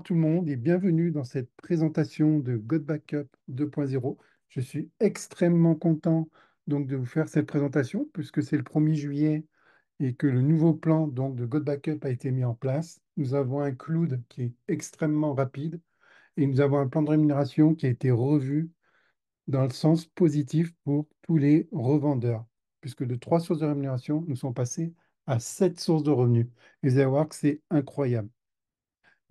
tout le monde et bienvenue dans cette présentation de God Backup 2.0. Je suis extrêmement content donc de vous faire cette présentation puisque c'est le 1er juillet et que le nouveau plan donc de God Backup a été mis en place. Nous avons un cloud qui est extrêmement rapide et nous avons un plan de rémunération qui a été revu dans le sens positif pour tous les revendeurs puisque de trois sources de rémunération, nous sommes passés à sept sources de revenus. vous allez voir que c'est incroyable.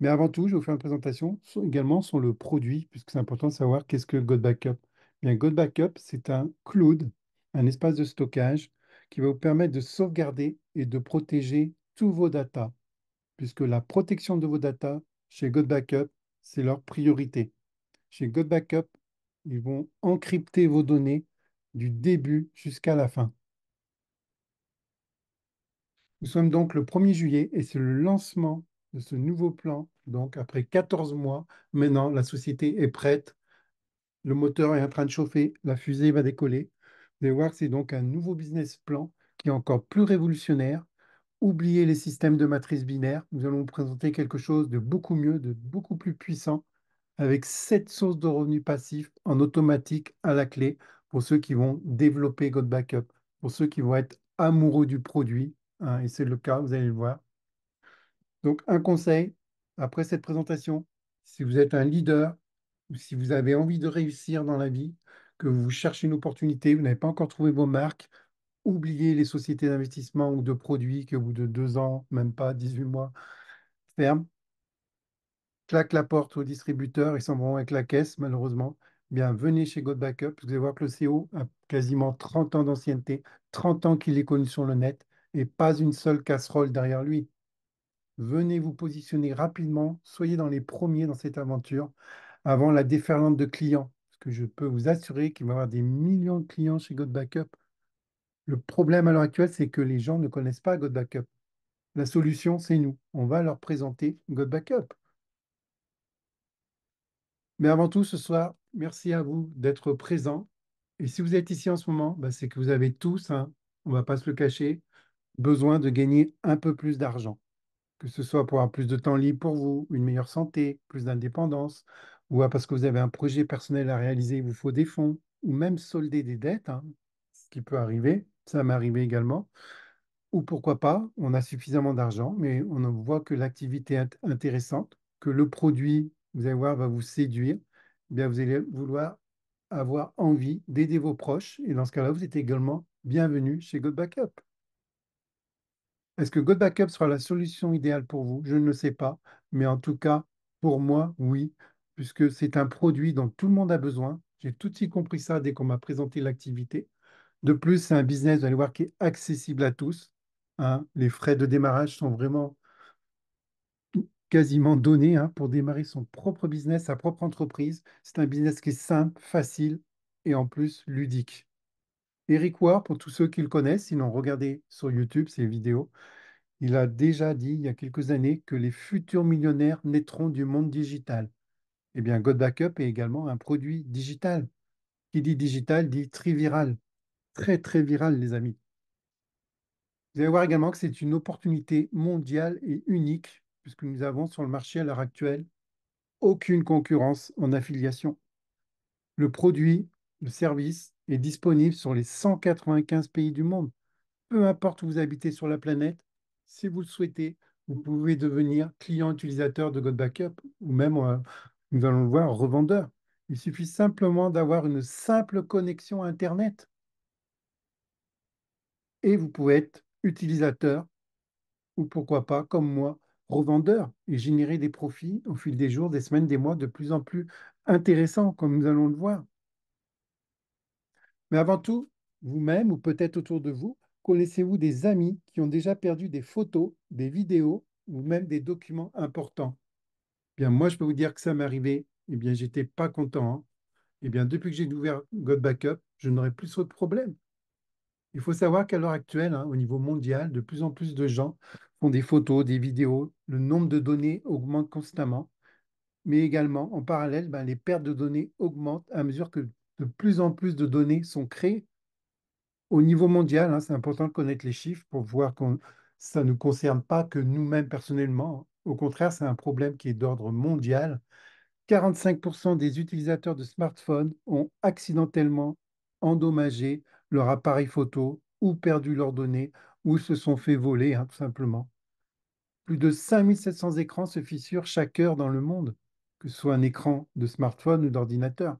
Mais avant tout, je vais vous faire une présentation également sur le produit, puisque c'est important de savoir qu'est-ce que GodBackup. Eh GodBackup, God c'est un cloud, un espace de stockage qui va vous permettre de sauvegarder et de protéger tous vos datas, puisque la protection de vos datas chez GodBackup, c'est leur priorité. Chez GodBackup, ils vont encrypter vos données du début jusqu'à la fin. Nous sommes donc le 1er juillet et c'est le lancement de ce nouveau plan. Donc, après 14 mois, maintenant, la société est prête. Le moteur est en train de chauffer. La fusée va décoller. Vous allez voir, c'est donc un nouveau business plan qui est encore plus révolutionnaire. Oubliez les systèmes de matrice binaire. Nous allons vous présenter quelque chose de beaucoup mieux, de beaucoup plus puissant, avec sept sources de revenus passifs en automatique à la clé pour ceux qui vont développer God Backup, pour ceux qui vont être amoureux du produit. Hein, et c'est le cas, vous allez le voir. Donc, un conseil après cette présentation, si vous êtes un leader ou si vous avez envie de réussir dans la vie, que vous cherchez une opportunité, vous n'avez pas encore trouvé vos marques, oubliez les sociétés d'investissement ou de produits qui, au bout de deux ans, même pas 18 mois, ferment, Claque la porte au distributeur, ils s'en vont avec la caisse, malheureusement. Eh bien, venez chez God Backup, vous allez voir que le CEO a quasiment 30 ans d'ancienneté, 30 ans qu'il est connu sur le net et pas une seule casserole derrière lui. Venez vous positionner rapidement, soyez dans les premiers dans cette aventure avant la déferlante de clients. Parce que je peux vous assurer qu'il va y avoir des millions de clients chez God Backup. Le problème à l'heure actuelle, c'est que les gens ne connaissent pas Godbackup. La solution, c'est nous. On va leur présenter God Mais avant tout, ce soir, merci à vous d'être présents. Et si vous êtes ici en ce moment, bah, c'est que vous avez tous, on ne va pas se le cacher, besoin de gagner un peu plus d'argent que ce soit pour avoir plus de temps libre pour vous, une meilleure santé, plus d'indépendance, ou parce que vous avez un projet personnel à réaliser, il vous faut des fonds, ou même solder des dettes, hein, ce qui peut arriver, ça m'est arrivé également. Ou pourquoi pas, on a suffisamment d'argent, mais on voit que l'activité est intéressante, que le produit, vous allez voir, va vous séduire, eh bien vous allez vouloir avoir envie d'aider vos proches. Et dans ce cas-là, vous êtes également bienvenue chez Good Backup. Est-ce que God Backup sera la solution idéale pour vous Je ne le sais pas, mais en tout cas, pour moi, oui, puisque c'est un produit dont tout le monde a besoin. J'ai tout de suite compris ça dès qu'on m'a présenté l'activité. De plus, c'est un business, vous allez voir, qui est accessible à tous. Hein. Les frais de démarrage sont vraiment quasiment donnés hein, pour démarrer son propre business, sa propre entreprise. C'est un business qui est simple, facile et en plus ludique. Eric Ward, pour tous ceux qui le connaissent, sinon regardez sur YouTube ses vidéos il a déjà dit il y a quelques années que les futurs millionnaires naîtront du monde digital. Eh bien, God Backup est également un produit digital. Qui dit digital dit très viral. Très, très viral, les amis. Vous allez voir également que c'est une opportunité mondiale et unique, puisque nous avons sur le marché à l'heure actuelle aucune concurrence en affiliation. Le produit, le service est disponible sur les 195 pays du monde. Peu importe où vous habitez sur la planète, si vous le souhaitez, vous pouvez devenir client utilisateur de GoDBackup ou même, euh, nous allons le voir, revendeur. Il suffit simplement d'avoir une simple connexion Internet. Et vous pouvez être utilisateur ou pourquoi pas, comme moi, revendeur et générer des profits au fil des jours, des semaines, des mois de plus en plus intéressants, comme nous allons le voir. Mais avant tout, vous-même ou peut-être autour de vous, Connaissez-vous des amis qui ont déjà perdu des photos, des vidéos ou même des documents importants eh Bien, moi, je peux vous dire que ça m'est arrivé. Eh bien, j'étais pas content. Hein. Eh bien, depuis que j'ai ouvert God Backup, je n'aurai plus ce problème. Il faut savoir qu'à l'heure actuelle, hein, au niveau mondial, de plus en plus de gens font des photos, des vidéos. Le nombre de données augmente constamment. Mais également, en parallèle, ben, les pertes de données augmentent à mesure que de plus en plus de données sont créées au niveau mondial, hein, c'est important de connaître les chiffres pour voir que ça ne nous concerne pas que nous-mêmes personnellement. Au contraire, c'est un problème qui est d'ordre mondial. 45% des utilisateurs de smartphones ont accidentellement endommagé leur appareil photo ou perdu leurs données ou se sont fait voler, hein, tout simplement. Plus de 5700 écrans se fissurent chaque heure dans le monde, que ce soit un écran de smartphone ou d'ordinateur.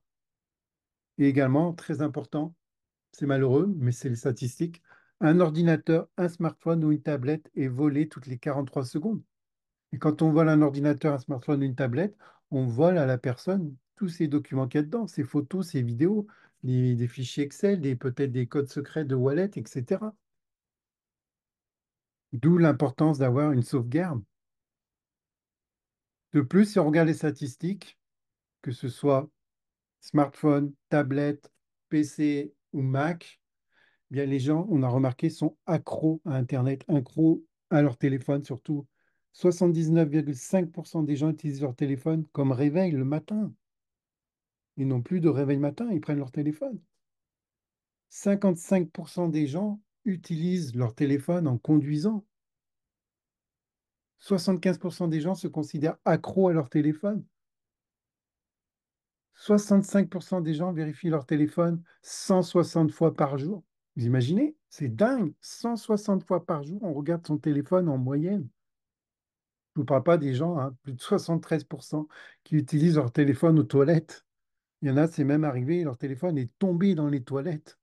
Et également, très important, c'est malheureux, mais c'est les statistiques. Un ordinateur, un smartphone ou une tablette est volé toutes les 43 secondes. Et quand on vole un ordinateur, un smartphone, ou une tablette, on vole à la personne tous ces documents qu'il y a dedans, ses photos, ses vidéos, des, fichiers Excel, peut-être des codes secrets de wallet, etc. D'où l'importance d'avoir une sauvegarde. De plus, si on regarde les statistiques, que ce soit smartphone, tablette, PC, ou Mac, eh bien les gens, on a remarqué, sont accros à Internet, accros à leur téléphone surtout. 79,5% des gens utilisent leur téléphone comme réveil le matin. Ils n'ont plus de réveil matin, ils prennent leur téléphone. 55% des gens utilisent leur téléphone en conduisant. 75% des gens se considèrent accros à leur téléphone. 65% des gens vérifient leur téléphone 160 fois par jour. Vous imaginez C'est dingue. 160 fois par jour, on regarde son téléphone en moyenne. Je ne vous parle pas des gens, hein, plus de 73% qui utilisent leur téléphone aux toilettes. Il y en a, c'est même arrivé, leur téléphone est tombé dans les toilettes.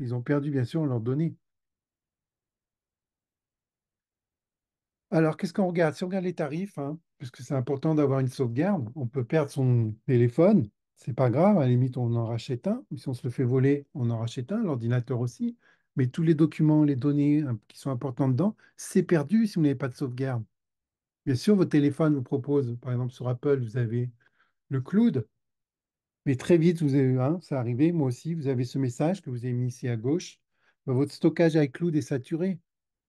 Ils ont perdu, bien sûr, leurs données. Alors, qu'est-ce qu'on regarde Si on regarde les tarifs, hein, puisque c'est important d'avoir une sauvegarde, on peut perdre son téléphone c'est pas grave, à la limite, on en rachète un. Si on se le fait voler, on en rachète un, l'ordinateur aussi. Mais tous les documents, les données euh, qui sont importantes dedans, c'est perdu si vous n'avez pas de sauvegarde. Bien sûr, votre téléphone vous propose, par exemple sur Apple, vous avez le cloud. Mais très vite, vous avez, un hein, ça arrivé, moi aussi, vous avez ce message que vous avez mis ici à gauche. Votre stockage cloud est saturé.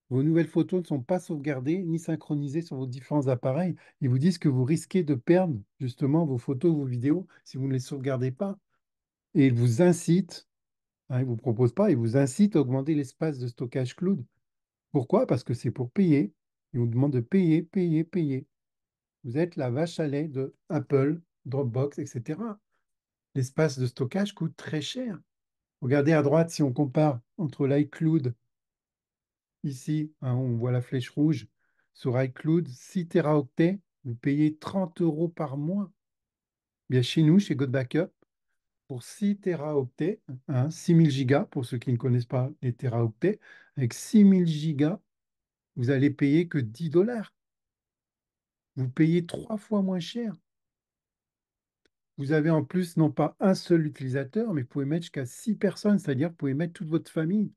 Vos nouvelles photos ne sont pas sauvegardées ni synchronisées sur vos différents appareils. Ils vous disent que vous risquez de perdre justement vos photos, vos vidéos si vous ne les sauvegardez pas. Et ils vous incitent, hein, ils ne vous proposent pas, ils vous incitent à augmenter l'espace de stockage cloud. Pourquoi Parce que c'est pour payer. Ils vous demandent de payer, payer, payer. Vous êtes la vache à lait de Apple, Dropbox, etc. L'espace de stockage coûte très cher. Regardez à droite si on compare entre l'iCloud Ici, hein, on voit la flèche rouge sur iCloud, 6 teraoctets, vous payez 30 euros par mois. Bien chez nous, chez Godbackup, pour 6 teraoctets, hein, 6000 gigas, pour ceux qui ne connaissent pas les teraoctets, avec 6000 gigas, vous allez payer que 10 dollars. Vous payez trois fois moins cher. Vous avez en plus non pas un seul utilisateur, mais vous pouvez mettre jusqu'à 6 personnes, c'est-à-dire vous pouvez mettre toute votre famille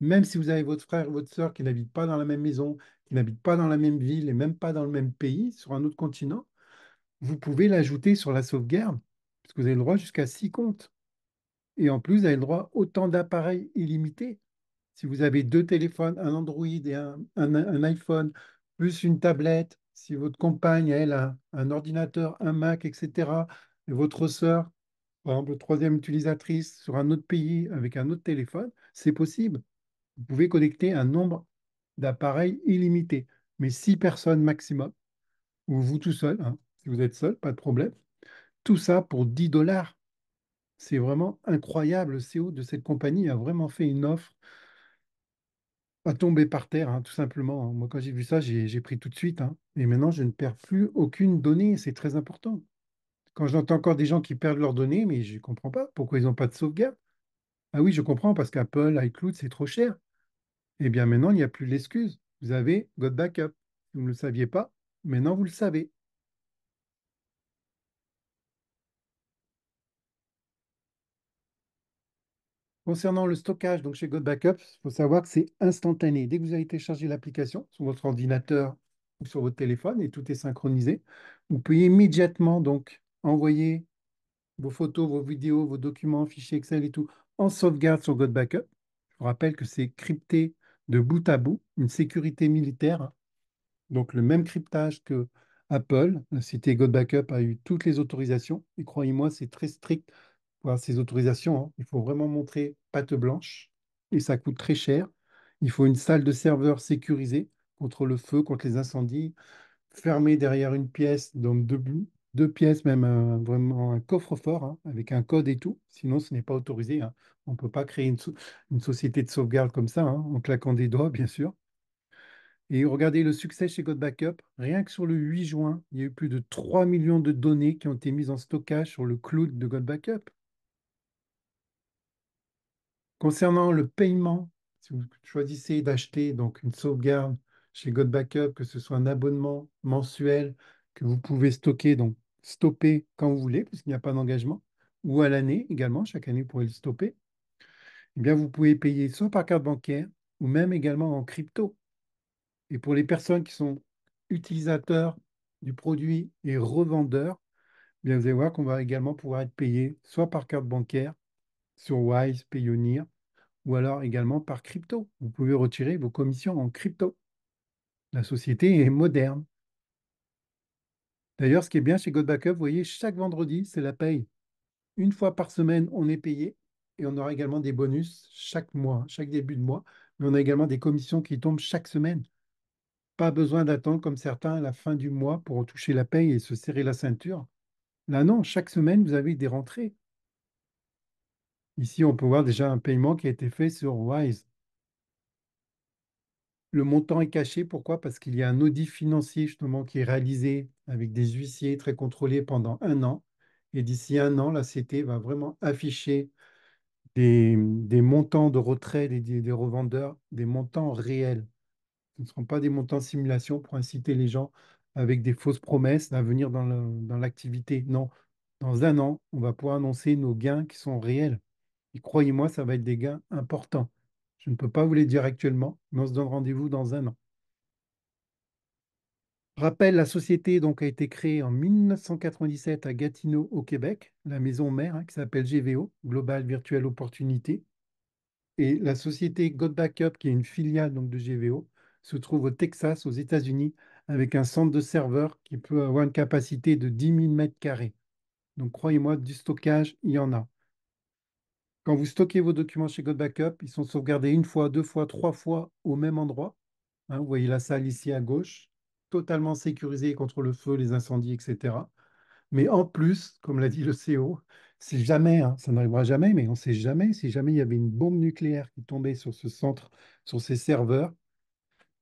même si vous avez votre frère ou votre sœur qui n'habitent pas dans la même maison, qui n'habitent pas dans la même ville et même pas dans le même pays, sur un autre continent, vous pouvez l'ajouter sur la sauvegarde, parce que vous avez le droit jusqu'à six comptes. Et en plus, vous avez le droit autant d'appareils illimités. Si vous avez deux téléphones, un Android et un, un, iPhone, plus une tablette, si votre compagne, elle, a un ordinateur, un Mac, etc., et votre sœur, par exemple, troisième utilisatrice sur un autre pays avec un autre téléphone, c'est possible vous pouvez connecter un nombre d'appareils illimité, mais six personnes maximum, ou vous tout seul, hein, si vous êtes seul, pas de problème. Tout ça pour 10 dollars. C'est vraiment incroyable. Le CEO de cette compagnie a vraiment fait une offre à tomber par terre, hein, tout simplement. Moi, quand j'ai vu ça, j'ai pris tout de suite. Hein. Et maintenant, je ne perds plus aucune donnée. C'est très important. Quand j'entends encore des gens qui perdent leurs données, mais je ne comprends pas pourquoi ils n'ont pas de sauvegarde. Ah oui, je comprends parce qu'Apple, iCloud, c'est trop cher. Eh bien, maintenant, il n'y a plus l'excuse. Vous avez God Backup. Vous ne le saviez pas, maintenant vous le savez. Concernant le stockage, donc chez God Backup, il faut savoir que c'est instantané. Dès que vous avez téléchargé l'application sur votre ordinateur ou sur votre téléphone et tout est synchronisé, vous pouvez immédiatement donc envoyer vos photos, vos vidéos, vos documents, fichiers Excel et tout en sauvegarde sur God Backup. Je vous rappelle que c'est crypté de bout à bout, une sécurité militaire, donc le même cryptage que Apple. La cité GoDBackup a eu toutes les autorisations, et croyez-moi, c'est très strict pour ces autorisations. Hein. Il faut vraiment montrer patte blanche, et ça coûte très cher. Il faut une salle de serveur sécurisée contre le feu, contre les incendies, fermée derrière une pièce donc debout, deux pièces, même euh, vraiment un coffre-fort hein, avec un code et tout. Sinon, ce n'est pas autorisé. Hein. On ne peut pas créer une, une, société de sauvegarde comme ça, hein, en claquant des doigts, bien sûr. Et regardez le succès chez GoDBackup. Rien que sur le 8 juin, il y a eu plus de 3 millions de données qui ont été mises en stockage sur le cloud de GoDBackup. Concernant le paiement, si vous choisissez d'acheter donc une sauvegarde chez GoDBackup, que ce soit un abonnement mensuel, vous pouvez stocker, donc stopper quand vous voulez, puisqu'il n'y a pas d'engagement, ou à l'année également, chaque année vous pouvez le stopper, eh bien vous pouvez payer soit par carte bancaire ou même également en crypto. Et pour les personnes qui sont utilisateurs du produit et revendeurs, eh bien vous allez voir qu'on va également pouvoir être payé soit par carte bancaire sur Wise, Payoneer, ou alors également par crypto. Vous pouvez retirer vos commissions en crypto. La société est moderne. D'ailleurs, ce qui est bien chez GoDBackup, vous voyez, chaque vendredi, c'est la paye. Une fois par semaine, on est payé et on aura également des bonus chaque mois, chaque début de mois. Mais on a également des commissions qui tombent chaque semaine. Pas besoin d'attendre comme certains à la fin du mois pour toucher la paye et se serrer la ceinture. Là, non, chaque semaine, vous avez des rentrées. Ici, on peut voir déjà un paiement qui a été fait sur Wise le montant est caché. Pourquoi Parce qu'il y a un audit financier justement qui est réalisé avec des huissiers très contrôlés pendant un an. Et d'ici un an, la CT va vraiment afficher des, montants de retrait des, des, revendeurs, des montants réels. Ce ne seront pas des montants simulation pour inciter les gens avec des fausses promesses à venir dans l'activité. Non, dans un an, on va pouvoir annoncer nos gains qui sont réels. Et croyez-moi, ça va être des gains importants. Je ne peux pas vous les dire actuellement, mais on se donne rendez-vous dans un an. Rappel, la société donc a été créée en 1997 à Gatineau, au Québec, la maison mère hein, qui s'appelle GVO, Global Virtual Opportunity. Et la société God Backup, qui est une filiale donc, de GVO, se trouve au Texas, aux États-Unis, avec un centre de serveurs qui peut avoir une capacité de 10 000 m. Donc croyez-moi, du stockage, il y en a. Quand vous stockez vos documents chez Godbackup, ils sont sauvegardés une fois, deux fois, trois fois au même endroit. Hein. vous voyez la salle ici à gauche, totalement sécurisée contre le feu, les incendies, etc. Mais en plus, comme l'a dit le e CEO, si jamais, hein, ça n'arrivera jamais, mais on ne sait jamais, si jamais il y avait une bombe nucléaire qui tombait sur ce centre, sur ces serveurs,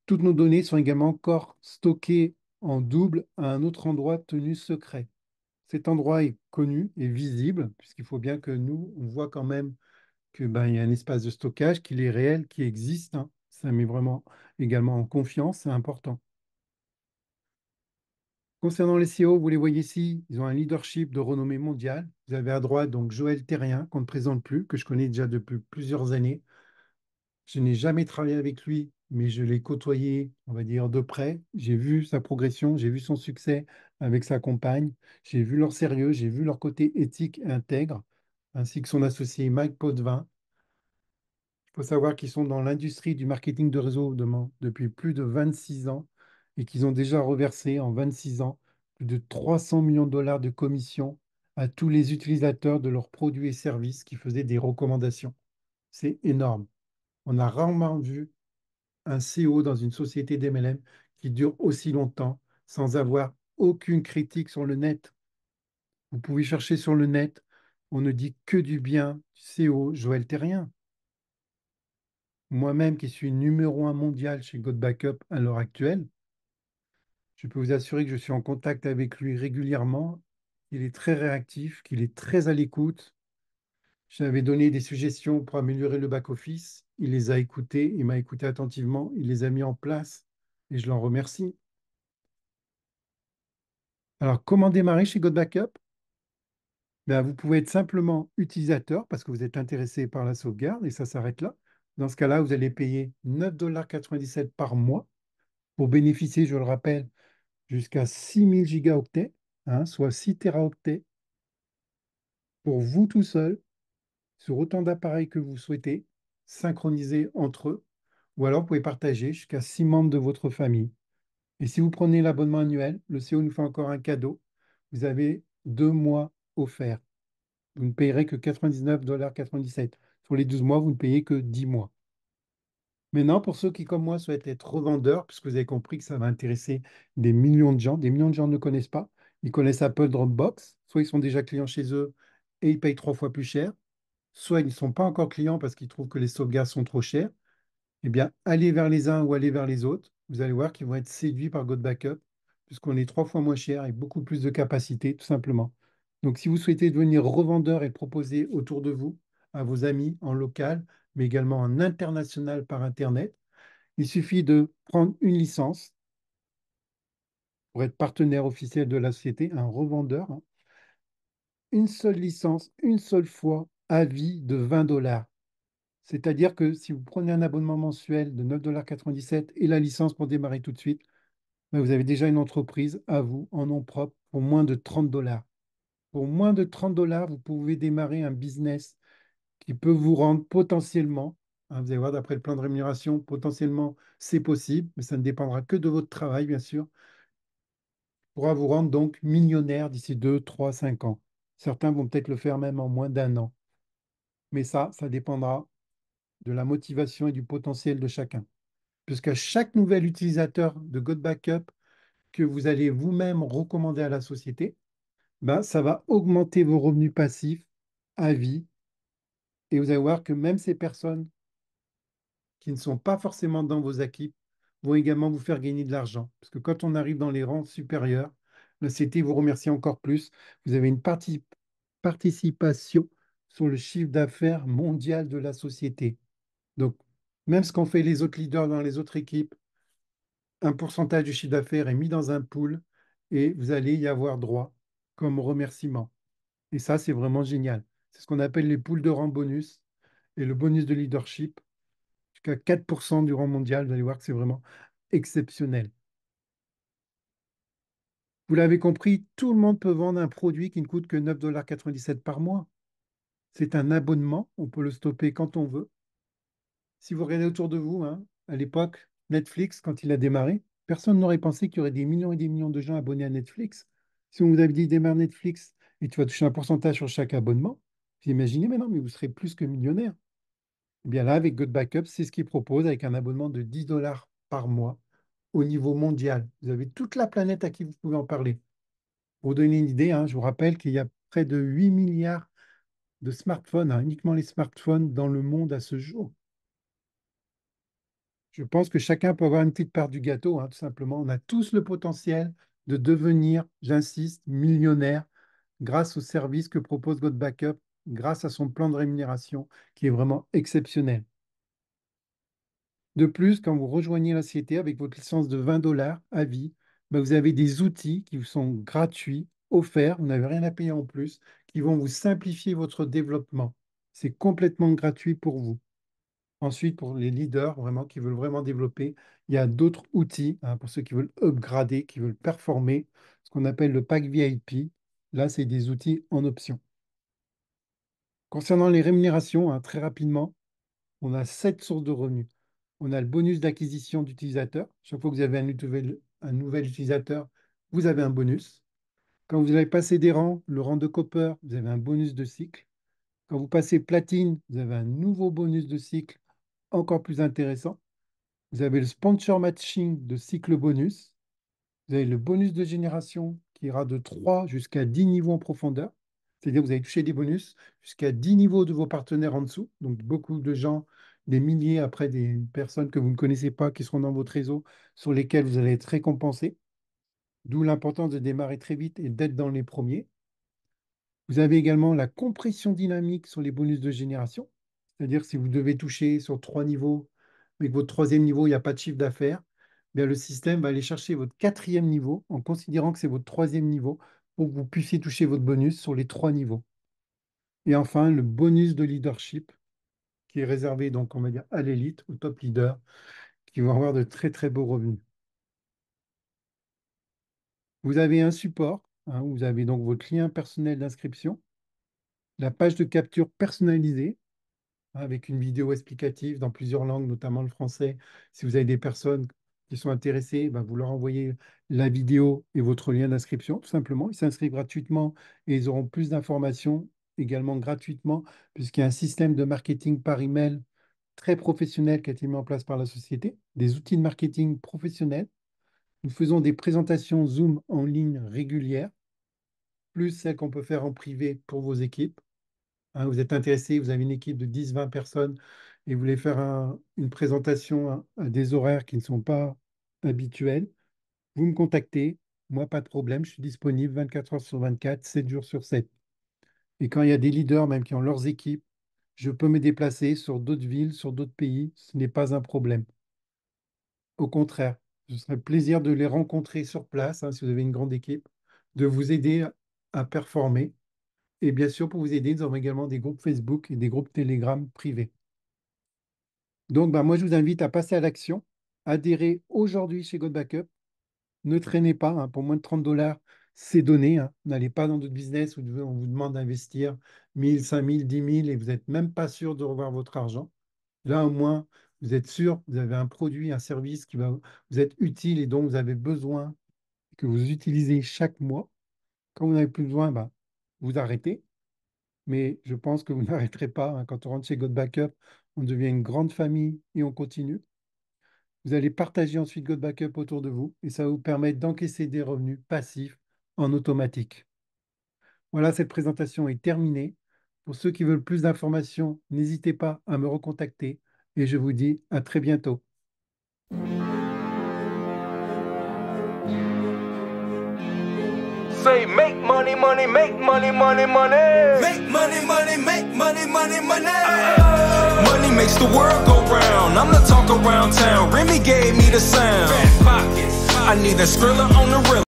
toutes nos données sont également encore stockées en double à un autre endroit tenu secret cet endroit est connu et visible, puisqu'il faut bien que nous, on voit quand même qu'il ben, y a un espace de stockage, qu'il est réel, qui existe. Hein. Ça met vraiment également en confiance, c'est important. Concernant les CEO, vous les voyez ici, ils ont un leadership de renommée mondiale. Vous avez à droite donc Joël Terrien, qu'on ne présente plus, que je connais déjà depuis plusieurs années. Je n'ai jamais travaillé avec lui, mais je l'ai côtoyé, on va dire, de près. J'ai vu sa progression, j'ai vu son succès avec sa compagne, j'ai vu leur sérieux, j'ai vu leur côté éthique et intègre, ainsi que son associé Mike Potvin. Il faut savoir qu'ils sont dans l'industrie du marketing de réseau depuis plus de 26 ans et qu'ils ont déjà reversé en 26 ans plus de 300 millions de dollars de commissions à tous les utilisateurs de leurs produits et services qui faisaient des recommandations. C'est énorme. On a rarement vu un CEO dans une société d'MLM qui dure aussi longtemps sans avoir aucune critique sur le net. Vous pouvez chercher sur le net, on ne dit que du bien du CO e Joël Terrien. Moi-même qui suis numéro un mondial chez God Backup à l'heure actuelle, je peux vous assurer que je suis en contact avec lui régulièrement. Il est très réactif, qu'il est très à l'écoute. J'avais donné des suggestions pour améliorer le back-office il les a écoutés, il m'a écouté attentivement, il les a mis en place et je l'en remercie. Alors, comment démarrer chez Godbackup ben, Vous pouvez être simplement utilisateur parce que vous êtes intéressé par la sauvegarde et ça s'arrête là. Dans ce cas-là, vous allez payer 9,97$ par mois pour bénéficier, je le rappelle, jusqu'à 6000 gigaoctets, hein, soit 6 teraoctets pour vous tout seul, sur autant d'appareils que vous souhaitez, synchronisés entre eux, ou alors vous pouvez partager jusqu'à six membres de votre famille. Et si vous prenez l'abonnement annuel, le CEO nous fait encore un cadeau. Vous avez deux mois offerts. Vous ne payerez que 99,97$. Sur les 12 mois, vous ne payez que 10 mois. Maintenant, pour ceux qui, comme moi, souhaitent être revendeurs, puisque vous avez compris que ça va intéresser des millions de gens, des millions de gens ne connaissent pas. Ils connaissent Apple Dropbox, soit ils sont déjà clients chez eux et ils payent trois fois plus cher, soit ils ne sont pas encore clients parce qu'ils trouvent que les sauvegardes sont trop chères, eh bien, allez vers les uns ou allez vers les autres. Vous allez voir qu'ils vont être séduits par Backup puisqu'on est trois fois moins cher et beaucoup plus de capacité, tout simplement. Donc, si vous souhaitez devenir revendeur et proposer autour de vous, à vos amis en local, mais également en international par Internet, il suffit de prendre une licence pour être partenaire officiel de la société, un revendeur. Une seule licence, une seule fois, à vie de 20 dollars. C'est-à-dire que si vous prenez un abonnement mensuel de 9,97$ et la licence pour démarrer tout de suite, ben, vous avez déjà une entreprise à vous en nom propre pour moins de 30 dollars. Pour moins de 30 dollars, vous pouvez démarrer un business qui peut vous rendre potentiellement, hein, vous allez voir d'après le plan de rémunération, potentiellement c'est possible, mais ça ne dépendra que de votre travail, bien sûr, pourra vous rendre donc millionnaire d'ici 2, 3, 5 ans. Certains vont peut-être le faire même en moins d'un an mais ça, ça dépendra de la motivation et du potentiel de chacun. Puisqu'à chaque nouvel utilisateur de Good Backup que vous allez vous-même recommander à la société, ben, ça va augmenter vos revenus passifs à vie. Et vous allez voir que même ces personnes qui ne sont pas forcément dans vos équipes vont également vous faire gagner de l'argent. Parce que quand on arrive dans les rangs supérieurs, la CT vous remercie encore plus. Vous avez une partie, participation sur le chiffre d'affaires mondial de la société. Donc, même ce qu'ont fait les autres leaders dans les autres équipes, un pourcentage du chiffre d'affaires est mis dans un pool et vous allez y avoir droit comme remerciement. Et ça, c'est vraiment génial. C'est ce qu'on appelle les poules de rang bonus et le bonus de leadership. Jusqu'à 4% du rang mondial, vous allez voir que c'est vraiment exceptionnel. Vous l'avez compris, tout le monde peut vendre un produit qui ne coûte que 9,97$ par mois. C'est un abonnement, on peut le stopper quand on veut. Si vous regardez autour de vous, hein, à l'époque, Netflix, quand il a démarré, personne n'aurait pensé qu'il y aurait des millions et des millions de gens abonnés à Netflix. Si on vous avait dit démarre Netflix et tu vas toucher un pourcentage sur chaque abonnement, vous imaginez, maintenant mais vous serez plus que millionnaire. Et eh bien là, avec Good Backup, c'est ce qu'il propose avec un abonnement de 10 dollars par mois au niveau mondial. Vous avez toute la planète à qui vous pouvez en parler. Pour vous donner une idée, hein, je vous rappelle qu'il y a près de 8 milliards de smartphones, hein, uniquement les smartphones dans le monde à ce jour. Je pense que chacun peut avoir une petite part du gâteau, hein, tout simplement. On a tous le potentiel de devenir, j'insiste, millionnaire grâce au service que propose God Backup, grâce à son plan de rémunération qui est vraiment exceptionnel. De plus, quand vous rejoignez la société avec votre licence de 20 dollars à vie, bah, vous avez des outils qui vous sont gratuits, offerts, vous n'avez rien à payer en plus, vont vous simplifier votre développement. C'est complètement gratuit pour vous. Ensuite, pour les leaders vraiment qui veulent vraiment développer, il y a d'autres outils hein, pour ceux qui veulent upgrader, qui veulent performer, ce qu'on appelle le pack VIP. Là, c'est des outils en option. Concernant les rémunérations, hein, très rapidement, on a sept sources de revenus. On a le bonus d'acquisition d'utilisateurs. Chaque fois que vous avez un nouvel utilisateur, vous avez un bonus. Quand vous avez passé des rangs, le rang de copper, vous avez un bonus de cycle. Quand vous passez platine, vous avez un nouveau bonus de cycle encore plus intéressant. Vous avez le sponsor matching de cycle bonus. Vous avez le bonus de génération qui ira de 3 jusqu'à 10 niveaux en profondeur. C'est-à-dire que vous allez toucher des bonus jusqu'à 10 niveaux de vos partenaires en dessous. Donc beaucoup de gens, des milliers après des personnes que vous ne connaissez pas qui seront dans votre réseau, sur lesquels vous allez être récompensé d'où l'importance de démarrer très vite et d'être dans les premiers. Vous avez également la compression dynamique sur les bonus de génération, c'est-à-dire si vous devez toucher sur trois niveaux, mais que votre troisième niveau, il n'y a pas de chiffre d'affaires, eh bien le système va aller chercher votre quatrième niveau en considérant que c'est votre troisième niveau pour que vous puissiez toucher votre bonus sur les trois niveaux. Et enfin, le bonus de leadership qui est réservé donc à l'élite, au top leader, qui vont avoir de très très beaux revenus. Vous avez un support, hein, vous avez donc votre lien personnel d'inscription, la page de capture personnalisée, hein, avec une vidéo explicative dans plusieurs langues, notamment le français. Si vous avez des personnes qui sont intéressées, ben, vous leur envoyez la vidéo et votre lien d'inscription, tout simplement. Ils s'inscrivent gratuitement et ils auront plus d'informations également gratuitement, puisqu'il y a un système de marketing par email très professionnel qui a été mis en place par la société, des outils de marketing professionnels nous faisons des présentations Zoom en ligne régulières, plus celles qu'on peut faire en privé pour vos équipes. Hein, vous êtes intéressé, vous avez une équipe de 10-20 personnes et vous voulez faire une présentation à des horaires qui ne sont pas habituels, vous me contactez. Moi, pas de problème, je suis disponible 24 heures sur 24, 7 jours sur 7. Et quand il y a des leaders même qui ont leurs équipes, je peux me déplacer sur d'autres villes, sur d'autres pays, ce n'est pas un problème. Au contraire, ce serait plaisir de les rencontrer sur place, hein, si vous avez une grande équipe, de vous aider à performer. Et bien sûr, pour vous aider, nous avons également des groupes Facebook et des groupes Telegram privés. Donc, bah, moi, je vous invite à passer à l'action, adhérer aujourd'hui chez God Backup. Ne traînez pas, hein, pour moins de 30 dollars, c'est donné. Hein. N'allez pas dans d'autres business où on vous demande d'investir 1000, 5000, 10 000 et vous n'êtes même pas sûr de revoir votre argent. Là, au moins, vous êtes sûr, vous avez un produit, un service qui va vous être utile et dont vous avez besoin, que vous utilisez chaque mois. Quand vous n'avez plus besoin, bah, vous arrêtez. Mais je pense que vous n'arrêterez pas. Hein. Quand on rentre chez God Backup, on devient une grande famille et on continue. Vous allez partager ensuite Godbackup autour de vous et ça va vous permettre d'encaisser des revenus passifs en automatique. Voilà, cette présentation est terminée. Pour ceux qui veulent plus d'informations, n'hésitez pas à me recontacter et je vous dis à très bientôt. Say make money, money, make money, money, money. Make money, money, make money, money, money. Uh, money makes the world go round. I'm the talk around town. Remy gave me the sound. I need a Skrilla on the real.